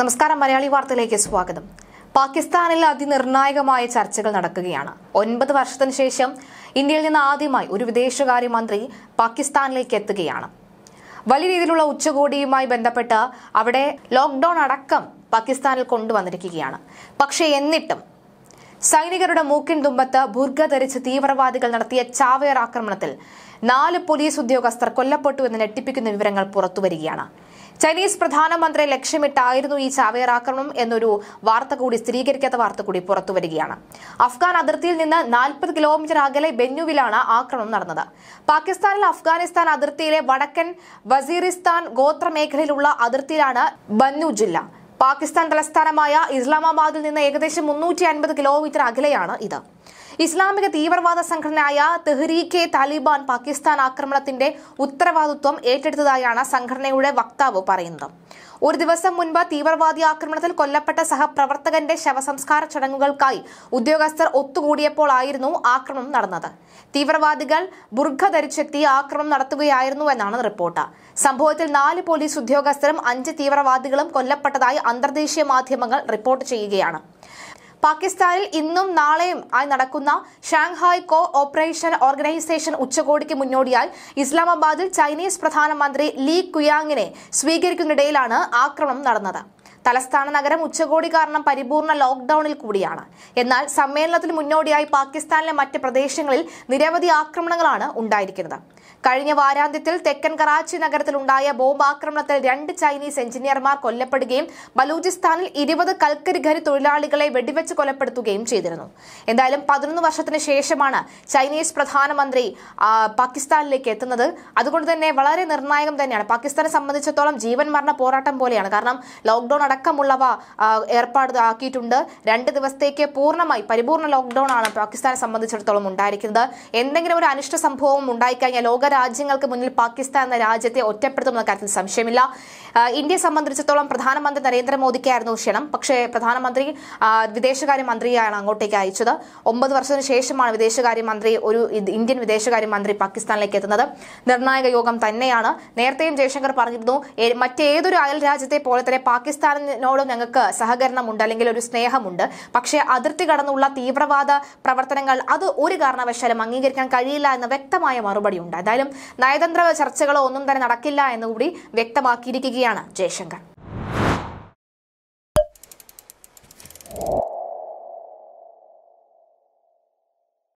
നമസ്കാരം മലയാളി വാർത്തയിലേക്ക് സ്വാഗതം പാകിസ്ഥാനിൽ അതിനിർണായകമായ ചർച്ചകൾ നടക്കുകയാണ് ഒൻപത് വർഷത്തിന് ശേഷം ഇന്ത്യയിൽ നിന്ന് ആദ്യമായി ഒരു വിദേശകാര്യമന്ത്രി പാകിസ്ഥാനിലേക്ക് എത്തുകയാണ് വലിയ രീതിയിലുള്ള ഉച്ചകോടിയുമായി ബന്ധപ്പെട്ട് അവിടെ ലോക്ക്ഡൌൺ അടക്കം പാകിസ്ഥാനിൽ കൊണ്ടുവന്നിരിക്കുകയാണ് പക്ഷേ എന്നിട്ടും സൈനികരുടെ മൂക്കിൻ തുമ്പത്ത് ബുർഗ ധരിച്ച് തീവ്രവാദികൾ നടത്തിയ ചാവേർ ആക്രമണത്തിൽ നാല് പോലീസ് ഉദ്യോഗസ്ഥർ കൊല്ലപ്പെട്ടു എന്ന് ഞെട്ടിപ്പിക്കുന്ന വിവരങ്ങൾ പുറത്തുവരികയാണ് ചൈനീസ് പ്രധാനമന്ത്രി ലക്ഷ്യമിട്ടായിരുന്നു ഈ ചാവേർ ആക്രമണം എന്നൊരു വാർത്ത കൂടി സ്ഥിരീകരിക്കാത്ത വാർത്ത കൂടി പുറത്തു വരികയാണ് അഫ്ഗാൻ അതിർത്തിയിൽ നിന്ന് നാൽപ്പത് കിലോമീറ്റർ അകലെ ബെന്നുവിലാണ് ആക്രമണം നടന്നത് പാകിസ്ഥാനിൽ അഫ്ഗാനിസ്ഥാൻ അതിർത്തിയിലെ വടക്കൻ വസീറിസ്ഥാൻ ഗോത്ര അതിർത്തിയിലാണ് ബന്നു ജില്ല പാകിസ്ഥാൻ തലസ്ഥാനമായ ഇസ്ലാമാബാദിൽ നിന്ന് ഏകദേശം മുന്നൂറ്റി അൻപത് കിലോമീറ്റർ അകലെയാണ് ഇത് ഇസ്ലാമിക തീവ്രവാദ സംഘടനയായ തെഹ്രീഖെ താലിബാൻ പാകിസ്ഥാൻ ആക്രമണത്തിന്റെ ഉത്തരവാദിത്വം ഏറ്റെടുത്തതായാണ് സംഘടനയുടെ വക്താവ് പറയുന്നത് ഒരു ദിവസം മുൻപ് തീവ്രവാദി ആക്രമണത്തിൽ കൊല്ലപ്പെട്ട സഹപ്രവർത്തകന്റെ ശവസംസ്കാര ചടങ്ങുകൾക്കായി ഉദ്യോഗസ്ഥർ ഒത്തുകൂടിയപ്പോൾ ആയിരുന്നു ആക്രമണം നടന്നത് തീവ്രവാദികൾ ബുർഖ ധരിച്ചെത്തി ആക്രമണം നടത്തുകയായിരുന്നു എന്നാണ് റിപ്പോർട്ട് സംഭവത്തിൽ നാല് പോലീസ് ഉദ്യോഗസ്ഥരും അഞ്ച് തീവ്രവാദികളും കൊല്ലപ്പെട്ടതായി അന്തർദേശീയ മാധ്യമങ്ങൾ റിപ്പോർട്ട് ചെയ്യുകയാണ് പാകിസ്ഥാനിൽ ഇന്നും നാളെയും ആയി നടക്കുന്ന ഷാങ്ഹായ് കോ ഓപ്പറേഷൻ ഓർഗനൈസേഷൻ ഉച്ചകോടിക്ക് മുന്നോടിയായി ഇസ്ലാമാബാദിൽ ചൈനീസ് പ്രധാനമന്ത്രി ലീ കുയാങ്ങിനെ സ്വീകരിക്കുന്നതിനിടയിലാണ് ആക്രമണം നടന്നത് തലസ്ഥാന നഗരം ഉച്ചകോടി കാരണം പരിപൂർണ ലോക്ക്ഡൌണിൽ കൂടിയാണ് എന്നാൽ സമ്മേളനത്തിന് മുന്നോടിയായി പാകിസ്ഥാനിലെ മറ്റ് പ്രദേശങ്ങളിൽ നിരവധി ആക്രമണങ്ങളാണ് ഉണ്ടായിരിക്കുന്നത് കഴിഞ്ഞ വാരാന്ത്യത്തിൽ തെക്കൻ കറാച്ചി നഗരത്തിലുണ്ടായ ബോംബാക്രമണത്തിൽ രണ്ട് ചൈനീസ് എഞ്ചിനീയർമാർ കൊല്ലപ്പെടുകയും ബലൂചിസ്ഥാനിൽ ഇരുപത് ഖരി തൊഴിലാളികളെ വെടിവെച്ച് കൊലപ്പെടുത്തുകയും ചെയ്തിരുന്നു എന്തായാലും പതിനൊന്ന് വർഷത്തിന് ശേഷമാണ് ചൈനീസ് പ്രധാനമന്ത്രി പാകിസ്ഥാനിലേക്ക് എത്തുന്നത് അതുകൊണ്ട് തന്നെ വളരെ നിർണായകം തന്നെയാണ് പാകിസ്ഥാനെ സംബന്ധിച്ചിടത്തോളം ജീവൻ മരണ പോരാട്ടം പോലെയാണ് കാരണം ലോക്ക്ഡൌൺ അടക്കമുള്ളവ ഏർപ്പാട് ആക്കിയിട്ടുണ്ട് രണ്ട് ദിവസത്തേക്ക് പൂർണ്ണമായി പരിപൂർണ്ണ ലോക്ക്ഡൌൺ ആണ് പാകിസ്ഥാനെ സംബന്ധിച്ചിടത്തോളം ഉണ്ടായിരിക്കുന്നത് എന്തെങ്കിലും ഒരു അനിഷ്ട സംഭവം ഉണ്ടായിക്കഴിഞ്ഞാൽ ലോക രാജ്യങ്ങൾക്ക് മുന്നിൽ പാകിസ്ഥാൻ എന്ന രാജ്യത്തെ ഒറ്റപ്പെടുത്തുമെന്ന കാര്യത്തിൽ സംശയമില്ല ഇന്ത്യയെ സംബന്ധിച്ചിടത്തോളം പ്രധാനമന്ത്രി നരേന്ദ്രമോദിക്കായിരുന്നു ക്ഷണം പക്ഷേ പ്രധാനമന്ത്രി വിദേശകാര്യമന്ത്രിയാണ് അങ്ങോട്ടേക്ക് അയച്ചത് ഒമ്പത് വർഷത്തിന് ശേഷമാണ് വിദേശകാര്യമന്ത്രി ഒരു ഇന്ത്യൻ വിദേശകാര്യമന്ത്രി പാകിസ്ഥാനിലേക്ക് എത്തുന്നത് നിർണായക യോഗം തന്നെയാണ് നേരത്തെയും ജയശങ്കർ പറഞ്ഞിരുന്നു മറ്റേതൊരു അയൽ രാജ്യത്തെ പോലെ തന്നെ പാകിസ്ഥാനോട് ഞങ്ങൾക്ക് സഹകരണമുണ്ട് അല്ലെങ്കിൽ ഒരു സ്നേഹമുണ്ട് പക്ഷേ അതിർത്തി കടന്നുള്ള തീവ്രവാദ പ്രവർത്തനങ്ങൾ അത് ഒരു കാരണവശാലും അംഗീകരിക്കാൻ കഴിയില്ല എന്ന വ്യക്തമായ മറുപടി ഉണ്ടായിരുന്നു എന്തായാലും നയതന്ത്ര ചർച്ചകളോ ഒന്നും തന്നെ നടക്കില്ല എന്നുകൂടി വ്യക്തമാക്കിയിരിക്കുകയാണ് ജയശങ്കർ